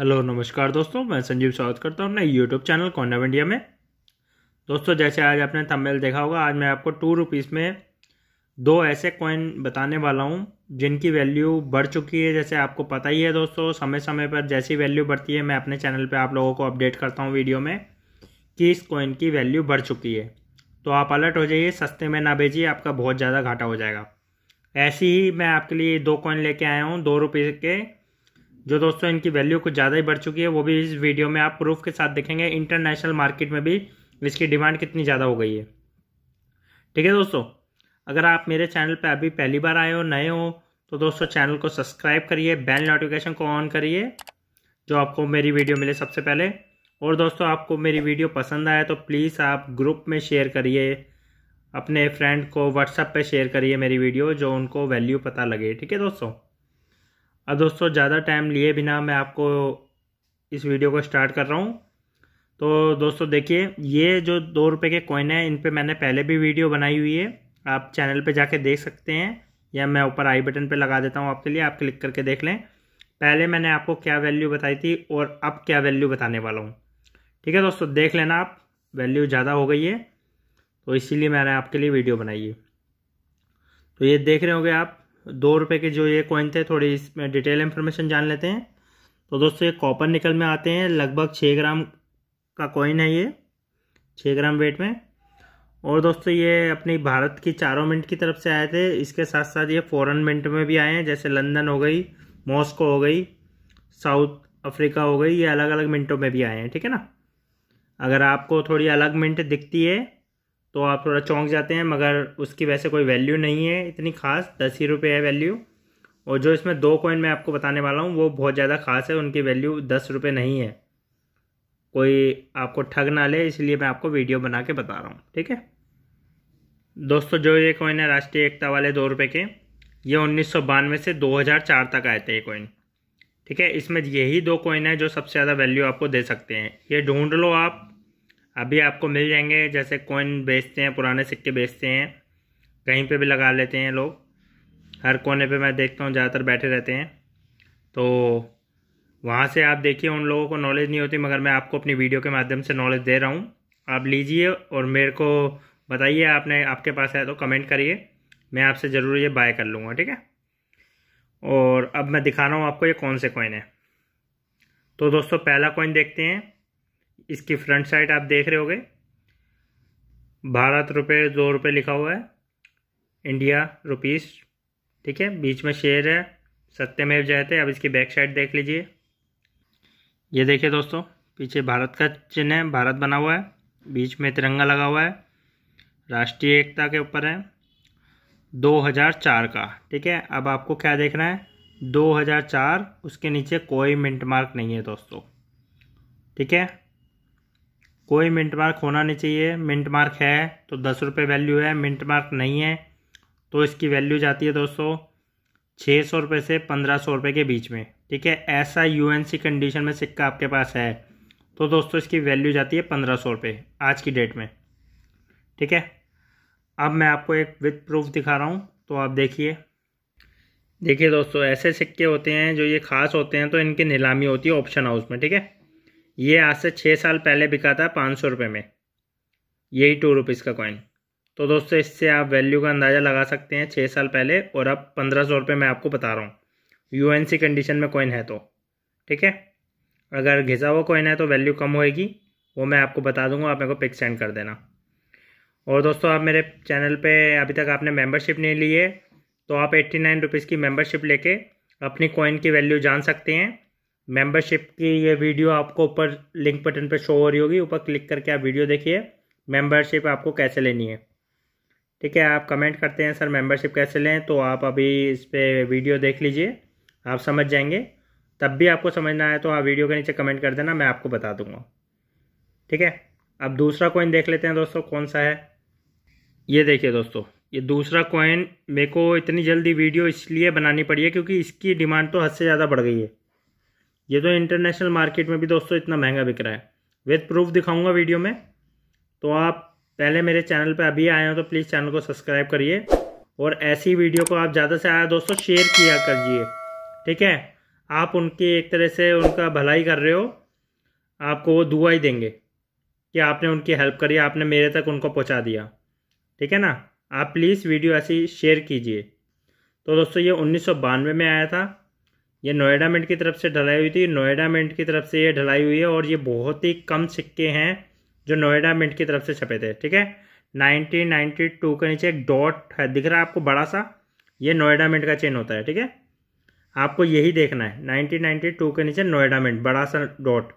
hello नमस्कार दोस्तों मैं संजीव स्वागत करता हूँ अपने यूट्यूब चैनल कॉर्नर इंडिया में दोस्तों जैसे आज आपने थंबनेल देखा होगा आज मैं आपको टू रुपीज़ में दो ऐसे कॉइन बताने वाला हूँ जिनकी वैल्यू बढ़ चुकी है जैसे आपको पता ही है दोस्तों समय समय पर जैसी वैल्यू बढ़ती है मैं अपने चैनल पर आप लोगों को अपडेट करता हूँ वीडियो में कि इस कॉइन की वैल्यू बढ़ चुकी है तो आप अलर्ट हो जाइए सस्ते में ना भेजिए आपका बहुत ज़्यादा घाटा हो जाएगा ऐसी ही मैं आपके लिए दो कॉइन लेके आया हूँ दो रुपये के जो दोस्तों इनकी वैल्यू कुछ ज़्यादा ही बढ़ चुकी है वो भी इस वीडियो में आप प्रूफ के साथ देखेंगे इंटरनेशनल मार्केट में भी इसकी डिमांड कितनी ज़्यादा हो गई है ठीक है दोस्तों अगर आप मेरे चैनल पर अभी पहली बार आए हो नए हो तो दोस्तों चैनल को सब्सक्राइब करिए बेल नोटिफिकेशन को ऑन करिए जो आपको मेरी वीडियो मिले सबसे पहले और दोस्तों आपको मेरी वीडियो पसंद आए तो प्लीज़ आप ग्रुप में शेयर करिए अपने फ्रेंड को व्हाट्सएप पे शेयर करिए मेरी वीडियो जो उनको वैल्यू पता लगे ठीक है दोस्तों अब दोस्तों ज़्यादा टाइम लिए बिना मैं आपको इस वीडियो को स्टार्ट कर रहा हूँ तो दोस्तों देखिए ये जो दो रुपये के कॉइन है इन पर मैंने पहले भी वीडियो बनाई हुई है आप चैनल पे जाके देख सकते हैं या मैं ऊपर आई बटन पे लगा देता हूँ आपके लिए आप क्लिक करके देख लें पहले मैंने आपको क्या वैल्यू बताई थी और अब क्या वैल्यू बताने वाला हूँ ठीक है दोस्तों देख लेना आप वैल्यू ज़्यादा हो गई है तो इसीलिए मैंने आपके लिए वीडियो बनाई है तो ये देख रहे होंगे आप दो रुपये के जो ये कॉइन थे थोड़ी इसमें डिटेल इन्फॉर्मेशन जान लेते हैं तो दोस्तों ये कॉपर निकल में आते हैं लगभग छः ग्राम का कॉइन है ये छः ग्राम वेट में और दोस्तों ये अपनी भारत की चारों मिनट की तरफ से आए थे इसके साथ साथ ये फ़ॉरन मिनट में भी आए हैं जैसे लंदन हो गई मॉस्को हो गई साउथ अफ्रीका हो गई ये अलग अलग मिनटों में भी आए हैं ठीक है ना अगर आपको थोड़ी अलग मिनट दिखती है तो आप थोड़ा चौंक जाते हैं मगर उसकी वैसे कोई वैल्यू नहीं है इतनी खास दस ही रुपये है वैल्यू और जो इसमें दो कॉइन मैं आपको बताने वाला हूँ वो बहुत ज़्यादा खास है उनकी वैल्यू दस रुपये नहीं है कोई आपको ठग ना ले इसलिए मैं आपको वीडियो बना के बता रहा हूँ ठीक है दोस्तों जो ये कॉइन है राष्ट्रीय एकता वाले दो रुपये के ये उन्नीस से दो तक आए थे ये कॉइन ठीक है इसमें यही दो कॉइन है जो सबसे ज़्यादा वैल्यू आपको दे सकते हैं ये ढूंढ लो आप अभी आपको मिल जाएंगे जैसे कॉइन बेचते हैं पुराने सिक्के बेचते हैं कहीं पे भी लगा लेते हैं लोग हर कोने पे मैं देखता हूँ ज़्यादातर बैठे रहते हैं तो वहाँ से आप देखिए उन लोगों को नॉलेज नहीं होती मगर मैं आपको अपनी वीडियो के माध्यम से नॉलेज दे रहा हूँ आप लीजिए और मेरे को बताइए आपने आपके पास है तो कमेंट करिए मैं आपसे ज़रूर ये बाय कर लूँगा ठीक है और अब मैं दिखा रहा हूँ आपको ये कौन से कॉइन है तो दोस्तों पहला कॉइन देखते हैं इसकी फ्रंट साइड आप देख रहे गए भारत रुपये दो रुपये लिखा हुआ है इंडिया रुपीस ठीक है बीच में शेर है सत्यमेव जयते अब इसकी बैक साइड देख लीजिए ये देखिए दोस्तों पीछे भारत का चिन्ह है भारत बना हुआ है बीच में तिरंगा लगा हुआ है राष्ट्रीय एकता के ऊपर है 2004 का ठीक है अब आपको क्या देखना है 2004 उसके नीचे कोई मिंट मार्क नहीं है दोस्तों ठीक है कोई मिंट मार्क होना नहीं चाहिए मिंट मार्क है तो दस रुपये वैल्यू है मिंट मार्क नहीं है तो इसकी वैल्यू जाती है दोस्तों छः सौ रुपये से पंद्रह सौ रुपये के बीच में ठीक है ऐसा यूएनसी कंडीशन में सिक्का आपके पास है तो दोस्तों इसकी वैल्यू जाती है पंद्रह सौ रुपये आज की डेट में ठीक है अब मैं आपको एक विथ प्रूफ दिखा रहा हूँ तो आप देखिए देखिए दोस्तों ऐसे सिक्के होते हैं जो ये खास होते हैं तो इनकी नीलामी होती है ऑप्शन हाउस में ठीक है ये आज से छः साल पहले बिका था पाँच सौ रुपये में यही टू रुपीज़ का कॉइन तो दोस्तों इससे आप वैल्यू का अंदाज़ा लगा सकते हैं छः साल पहले और अब पंद्रह सौ रुपये मैं आपको बता रहा हूँ सी कंडीशन में कॉइन है तो ठीक है अगर घिसा हुआ कॉइन है तो वैल्यू कम होएगी वो मैं आपको बता दूंगा आप मेरे को पिक सेंड कर देना और दोस्तों आप मेरे चैनल पे अभी तक आपने मेंबरशिप नहीं ली है तो आप एट्टी नाइन रुपीज़ की मेंबरशिप लेके अपनी कॉइन की वैल्यू जान सकते हैं मेंबरशिप की ये वीडियो आपको ऊपर लिंक बटन पर शो हो रही होगी ऊपर क्लिक करके आप वीडियो देखिए मेंबरशिप आपको कैसे लेनी है ठीक है आप कमेंट करते हैं सर मेंबरशिप कैसे लें तो आप अभी इस पर वीडियो देख लीजिए आप समझ जाएंगे तब भी आपको समझना है तो आप वीडियो के नीचे कमेंट कर देना मैं आपको बता दूंगा ठीक है अब दूसरा कॉइन देख लेते हैं दोस्तों कौन सा है ये देखिए दोस्तों ये दूसरा कॉइन मेरे को इतनी जल्दी वीडियो इसलिए बनानी पड़ी है क्योंकि इसकी डिमांड तो हद से ज़्यादा बढ़ गई है ये तो इंटरनेशनल मार्केट में भी दोस्तों इतना महंगा बिक रहा है विथ प्रूफ दिखाऊंगा वीडियो में तो आप पहले मेरे चैनल पर अभी आए हो तो प्लीज़ चैनल को सब्सक्राइब करिए और ऐसी वीडियो को आप ज़्यादा से ज़्यादा दोस्तों शेयर किया करिए ठीक है आप उनकी एक तरह से उनका भलाई कर रहे हो आपको वो दुआ ही देंगे कि आपने उनकी हेल्प करी आपने मेरे तक उनको पहुंचा दिया ठीक है ना आप प्लीज़ वीडियो ऐसी शेयर कीजिए तो दोस्तों ये उन्नीस में आया था ये नोएडा मेंट की तरफ से ढलाई हुई थी नोएडा मेंट की तरफ से ये ढलाई हुई है और ये बहुत ही कम सिक्के हैं जो नोएडा मेंट की तरफ से छपे थे ठीक है 1992 के नीचे एक डॉट है दिख रहा है आपको बड़ा सा ये नोएडा मेंट का चेन होता है ठीक है आपको यही देखना है 1992 के नीचे नोएडा मेंट बड़ा सा डॉट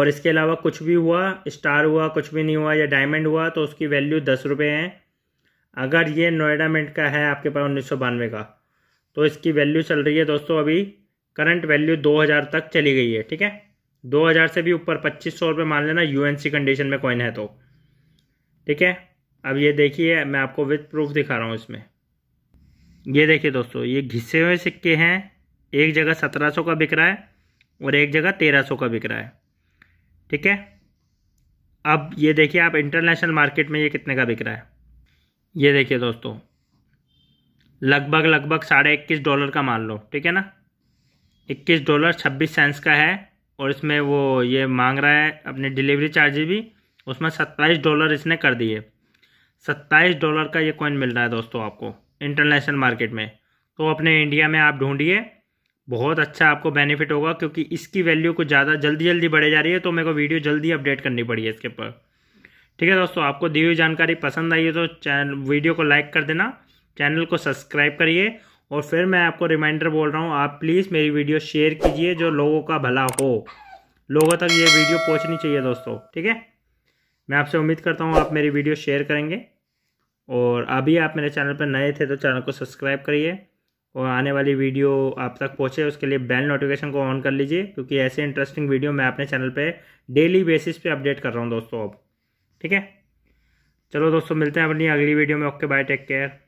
और इसके अलावा कुछ भी हुआ स्टार हुआ कुछ भी नहीं हुआ या डायमंड हुआ तो उसकी वैल्यू दस रुपये है अगर ये नोएडा मेंट का है आपके पास उन्नीस का तो इसकी वैल्यू चल रही है दोस्तों अभी करंट वैल्यू 2000 तक चली गई है ठीक है 2000 से भी ऊपर पच्चीस सौ रुपये मान लेना यूएनसी कंडीशन में कॉइन है तो ठीक है अब ये देखिए मैं आपको विथ प्रूफ दिखा रहा हूँ इसमें ये देखिए दोस्तों ये घिसे हुए सिक्के हैं एक जगह सत्रह सौ का बिक रहा है और एक जगह तेरह सौ का बिक रहा है ठीक है अब ये देखिए आप इंटरनेशनल मार्केट में ये कितने का बिक रहा है ये देखिए दोस्तों लगभग लगभग साढ़े इक्कीस डॉलर का मान लो ठीक है ना इक्कीस डॉलर छब्बीस सेंस का है और इसमें वो ये मांग रहा है अपने डिलीवरी चार्जेस भी उसमें सत्ताईस डॉलर इसने कर दिए सत्ताईस डॉलर का ये कॉइन मिल रहा है दोस्तों आपको इंटरनेशनल मार्केट में तो अपने इंडिया में आप ढूंढिए बहुत अच्छा आपको बेनिफिट होगा क्योंकि इसकी वैल्यू कुछ ज़्यादा जल्दी जल्दी बढ़े जा रही है तो मेरे को वीडियो जल्दी अपडेट करनी पड़ी है इसके ऊपर ठीक है दोस्तों आपको दी हुई जानकारी पसंद आई है तो चैनल वीडियो को लाइक कर देना चैनल को सब्सक्राइब करिए और फिर मैं आपको रिमाइंडर बोल रहा हूँ आप प्लीज़ मेरी वीडियो शेयर कीजिए जो लोगों का भला हो लोगों तक ये वीडियो पहुँचनी चाहिए दोस्तों ठीक है मैं आपसे उम्मीद करता हूँ आप मेरी वीडियो शेयर करेंगे और अभी आप मेरे चैनल पर नए थे तो चैनल को सब्सक्राइब करिए और आने वाली वीडियो आप तक पहुँचे उसके लिए बेल नोटिफिकेशन को ऑन कर लीजिए क्योंकि ऐसे इंटरेस्टिंग वीडियो मैं अपने चैनल पर डेली बेसिस पर अपडेट कर रहा हूँ दोस्तों अब ठीक है चलो दोस्तों मिलते हैं अपनी अगली वीडियो में ओके बाय टेक केयर